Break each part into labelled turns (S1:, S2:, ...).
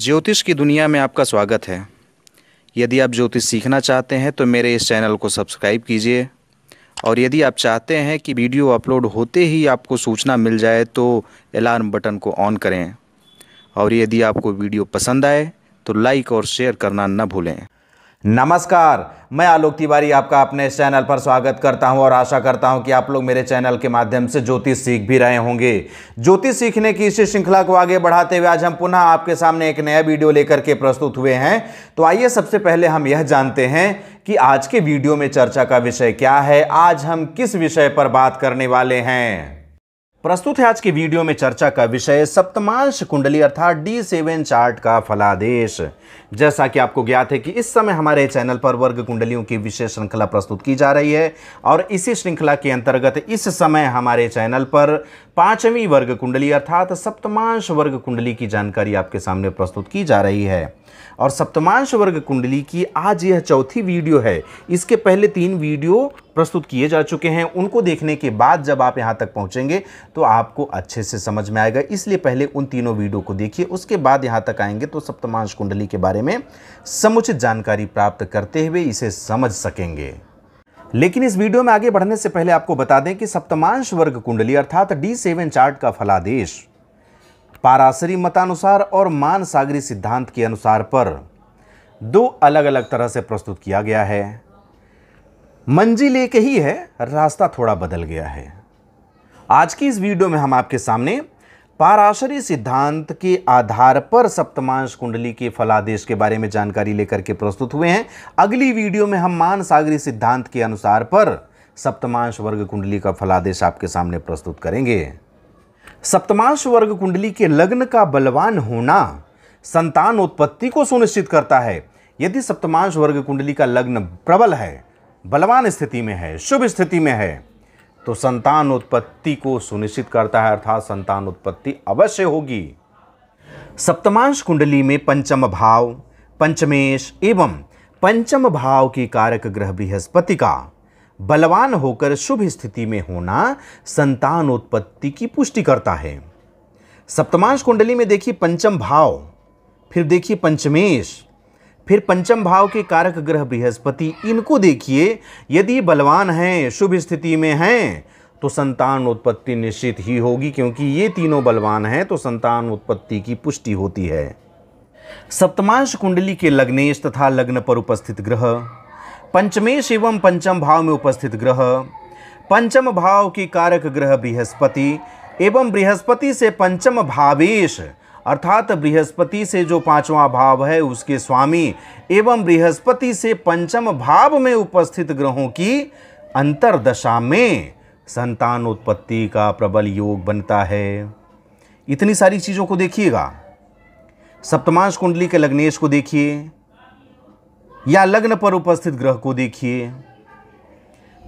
S1: ज्योतिष की दुनिया में आपका स्वागत है यदि आप ज्योतिष सीखना चाहते हैं तो मेरे इस चैनल को सब्सक्राइब कीजिए और यदि आप चाहते हैं कि वीडियो अपलोड होते ही आपको सूचना मिल जाए तो अलार्म बटन को ऑन करें और यदि आपको वीडियो पसंद आए तो लाइक और शेयर करना न भूलें नमस्कार मैं आलोक तिवारी आपका अपने इस चैनल पर स्वागत करता हूं और आशा करता हूं कि आप लोग मेरे चैनल के माध्यम से ज्योतिष सीख भी रहे होंगे ज्योतिष सीखने की इसी श्रृंखला को आगे बढ़ाते हुए आज हम पुनः आपके सामने एक नया वीडियो लेकर के प्रस्तुत हुए हैं तो आइए सबसे पहले हम यह जानते हैं कि आज के वीडियो में चर्चा का विषय क्या है आज हम किस विषय पर बात करने वाले हैं प्रस्तुत है आज की वीडियो में चर्चा का विषय सप्तमांश कुंडली अर्थात डी सेवन चार्ट का फलादेश जैसा कि आपको ज्ञात है कि इस समय हमारे चैनल पर वर्ग कुंडलियों की विशेष श्रृंखला प्रस्तुत की जा रही है और इसी श्रृंखला के अंतर्गत इस समय हमारे चैनल पर पांचवी वर्ग कुंडली अर्थात सप्तमांश वर्ग कुंडली की जानकारी आपके सामने प्रस्तुत की जा रही है और सप्तमांश वर्ग कुंडली की आज यह चौथी वीडियो है इसके पहले तीन वीडियो प्रस्तुत किए जा चुके हैं उनको देखने के बाद जब आप यहाँ तक पहुँचेंगे तो आपको अच्छे से समझ में आएगा इसलिए पहले उन तीनों वीडियो को देखिए उसके बाद यहाँ तक आएंगे तो सप्तमांश कुंडली के बारे में समुचित जानकारी प्राप्त करते हुए इसे समझ सकेंगे लेकिन इस वीडियो में आगे बढ़ने से पहले आपको बता दें कि सप्तमांश वर्ग कुंडली अर्थात डी सेवन चार्ट का फलादेश पाराशरी मतानुसार और मानसागरी सिद्धांत के अनुसार पर दो अलग अलग तरह से प्रस्तुत किया गया है मंजिल एक ही है रास्ता थोड़ा बदल गया है आज की इस वीडियो में हम आपके सामने पाराशरी सिद्धांत के आधार पर सप्तमांश कुंडली के फलादेश के बारे में जानकारी लेकर के प्रस्तुत हुए हैं अगली वीडियो में हम मानसागरी सिद्धांत के अनुसार पर सप्तमांश वर्ग कुंडली का फलादेश आपके सामने प्रस्तुत करेंगे सप्तमांश वर्ग कुंडली के लग्न का बलवान होना संतान उत्पत्ति को सुनिश्चित करता है यदि सप्तमांश वर्ग कुंडली का लग्न प्रबल है बलवान स्थिति में है शुभ स्थिति में है तो संतान उत्पत्ति को सुनिश्चित करता है अर्थात संतान उत्पत्ति अवश्य होगी सप्तमांश कुंडली में पंचम भाव पंचमेश एवं पंचम भाव की कारक ग्रह बृहस्पति का बलवान होकर शुभ स्थिति में होना संतानोत्पत्ति की पुष्टि करता है सप्तमांश कुंडली में देखिए पंचम भाव फिर देखिए पंचमेश फिर पंचम भाव के कारक ग्रह बृहस्पति इनको देखिए यदि बलवान हैं शुभ स्थिति में हैं तो संतान उत्पत्ति निश्चित ही होगी क्योंकि ये तीनों बलवान हैं तो संतान उत्पत्ति की पुष्टि होती है सप्तमांश कुंडली के लग्नेश तथा लग्न पर उपस्थित ग्रह पंचमेश एवं पंचम भाव में उपस्थित ग्रह पंचम भाव की कारक ग्रह बृहस्पति एवं बृहस्पति से पंचम भावेश अर्थात बृहस्पति से जो पांचवा भाव है उसके स्वामी एवं बृहस्पति से पंचम भाव में उपस्थित ग्रहों की अंतरदशा में संतान उत्पत्ति का प्रबल योग बनता है इतनी सारी चीज़ों को देखिएगा सप्तमांश कुंडली के लग्नेश को देखिए या लग्न पर उपस्थित ग्रह को देखिए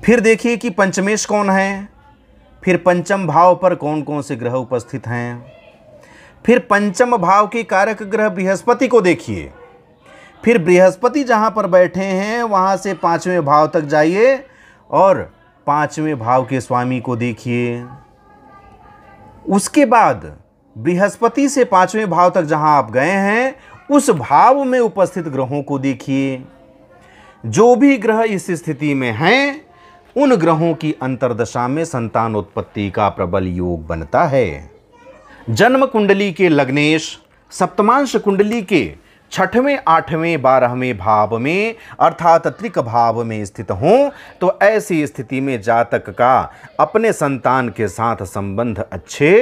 S1: फिर देखिए कि पंचमेश कौन है फिर पंचम भाव पर कौन कौन से ग्रह उपस्थित हैं फिर पंचम भाव के कारक ग्रह बृहस्पति को देखिए फिर बृहस्पति जहाँ पर बैठे हैं वहाँ से पाँचवें भाव तक जाइए और पाँचवें भाव के स्वामी को देखिए उसके बाद बृहस्पति से पाँचवें भाव तक जहाँ आप गए हैं उस भाव में उपस्थित ग्रहों को देखिए जो भी ग्रह इस स्थिति में हैं उन ग्रहों की अंतरदशा में संतान उत्पत्ति का प्रबल योग बनता है जन्म कुंडली के लग्नेश सप्तमांश कुंडली के छठवें आठवें बारहवें भाव में अर्थात त्रिक भाव में स्थित हों तो ऐसी स्थिति में जातक का अपने संतान के साथ संबंध अच्छे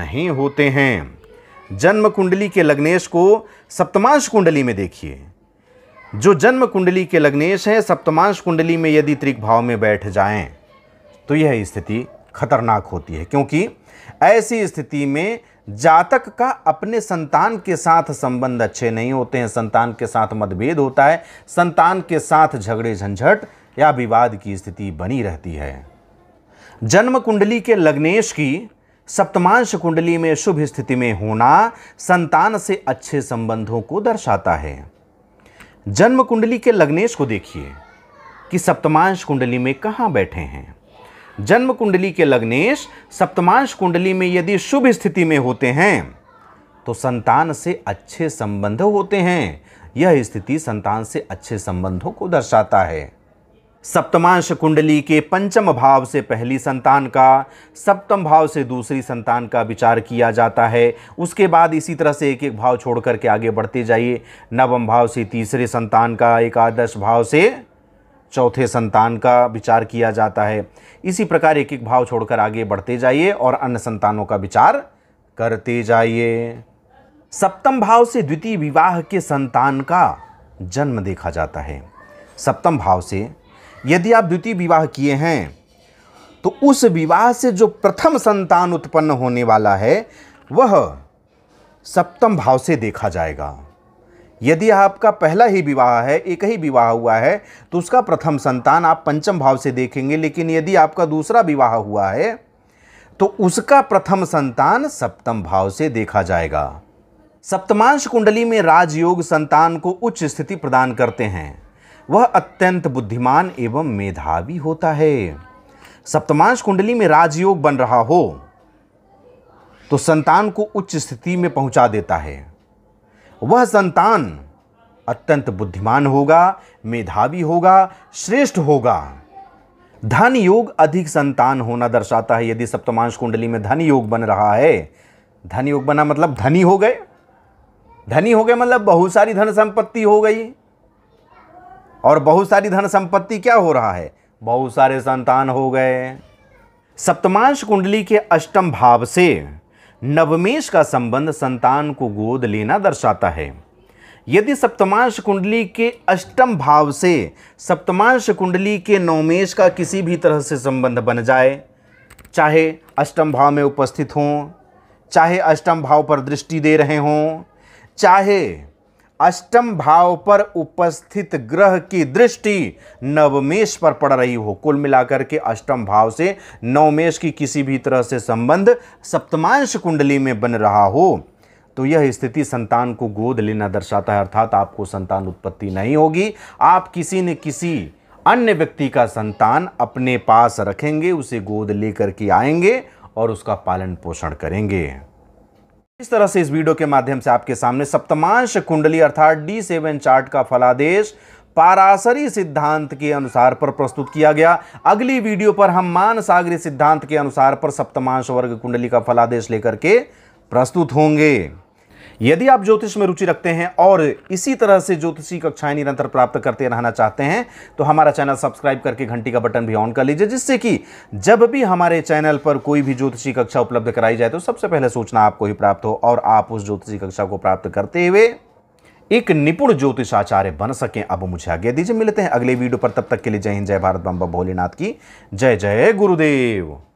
S1: नहीं होते हैं जन्म कुंडली के लग्नेश को सप्तमांश कुंडली में देखिए जो जन्म कुंडली के लग्नेश हैं सप्तमांश कुंडली में यदि त्रिक भाव में बैठ जाएं तो यह स्थिति खतरनाक होती है क्योंकि ऐसी स्थिति में जातक का अपने संतान के साथ संबंध अच्छे नहीं होते हैं संतान के साथ मतभेद होता है संतान के साथ झगड़े झंझट या विवाद की स्थिति बनी रहती है जन्म कुंडली के लग्नेश की सप्तमांश कुंडली में शुभ स्थिति में होना संतान से अच्छे संबंधों को दर्शाता है जन्म कुंडली के लग्नेश को देखिए कि सप्तमांश कुंडली में कहाँ बैठे हैं जन्म कुंडली के लग्नेश सप्तमांश कुंडली में यदि शुभ स्थिति में होते हैं तो संतान से अच्छे संबंध होते हैं यह स्थिति संतान से अच्छे संबंधों को दर्शाता है सप्तमांश कुंडली के पंचम भाव से पहली संतान का सप्तम भाव से दूसरी संतान का विचार किया जाता है उसके बाद इसी तरह से एक एक भाव छोड़ करके आगे बढ़ते जाइए नवम भाव से तीसरे संतान का एकादश भाव से चौथे संतान का विचार किया जाता है इसी प्रकार एक एक भाव छोड़कर आगे बढ़ते जाइए और अन्य संतानों का विचार करते जाइए सप्तम भाव से द्वितीय विवाह के संतान का जन्म देखा जाता है सप्तम भाव से यदि आप द्वितीय विवाह किए हैं तो उस विवाह से जो प्रथम संतान उत्पन्न होने वाला है वह सप्तम भाव से देखा जाएगा यदि आपका पहला ही विवाह है एक ही विवाह हुआ है तो उसका प्रथम संतान आप पंचम भाव से देखेंगे लेकिन यदि आपका दूसरा विवाह हुआ है तो उसका प्रथम संतान सप्तम भाव से देखा जाएगा सप्तमांश कुंडली में राजयोग संतान को उच्च स्थिति प्रदान करते हैं वह अत्यंत बुद्धिमान एवं मेधावी होता है सप्तमांश कुंडली में राजयोग बन रहा हो तो संतान को उच्च स्थिति में पहुंचा देता है वह संतान अत्यंत बुद्धिमान होगा मेधावी होगा श्रेष्ठ होगा धन योग अधिक संतान होना दर्शाता है यदि सप्तमांश कुंडली में धन योग बन रहा है धन योग बना मतलब धनी हो गए धनी हो गए मतलब बहुत सारी धन संपत्ति हो गई और बहुत सारी धन संपत्ति क्या हो रहा है बहुत सारे संतान हो गए सप्तमांश कुंडली के अष्टम भाव से नवमेश का संबंध संतान को गोद लेना दर्शाता है यदि सप्तमांश कुंडली के अष्टम भाव से सप्तमांश कुंडली के नवमेश का किसी भी तरह से संबंध बन जाए चाहे अष्टम भाव में उपस्थित हों चाहे अष्टम भाव पर दृष्टि दे रहे हों चाहे अष्टम भाव पर उपस्थित ग्रह की दृष्टि नवमेश पर पड़ रही हो कुल मिलाकर के अष्टम भाव से नवमेश की किसी भी तरह से संबंध सप्तमांश कुंडली में बन रहा हो तो यह स्थिति संतान को गोद लेना दर्शाता है अर्थात आपको संतान उत्पत्ति नहीं होगी आप किसी न किसी अन्य व्यक्ति का संतान अपने पास रखेंगे उसे गोद लेकर के आएंगे और उसका पालन पोषण करेंगे इस तरह से इस वीडियो के माध्यम से आपके सामने सप्तमांश कुंडली अर्थात डी सेवन चार्ट का फलादेश पारासरी सिद्धांत के अनुसार पर प्रस्तुत किया गया अगली वीडियो पर हम मान सागरी सिद्धांत के अनुसार पर सप्तमांश वर्ग कुंडली का फलादेश लेकर के प्रस्तुत होंगे यदि आप ज्योतिष में रुचि रखते हैं और इसी तरह से ज्योतिषी कक्षाएं निरंतर प्राप्त करते रहना चाहते हैं तो हमारा चैनल सब्सक्राइब करके घंटी का बटन भी ऑन कर लीजिए जिससे कि जब भी हमारे चैनल पर कोई भी ज्योतिषी कक्षा उपलब्ध कराई जाए तो सबसे पहले सूचना आपको ही प्राप्त हो और आप उस ज्योतिषी कक्षा को प्राप्त करते हुए एक निपुण ज्योतिष आचार्य बन सकें अब मुझे आगे दीजिए मिलते हैं अगले वीडियो पर तब तक के लिए जय हिंद जय भारत बम्बा भोलेनाथ की जय जय गुरुदेव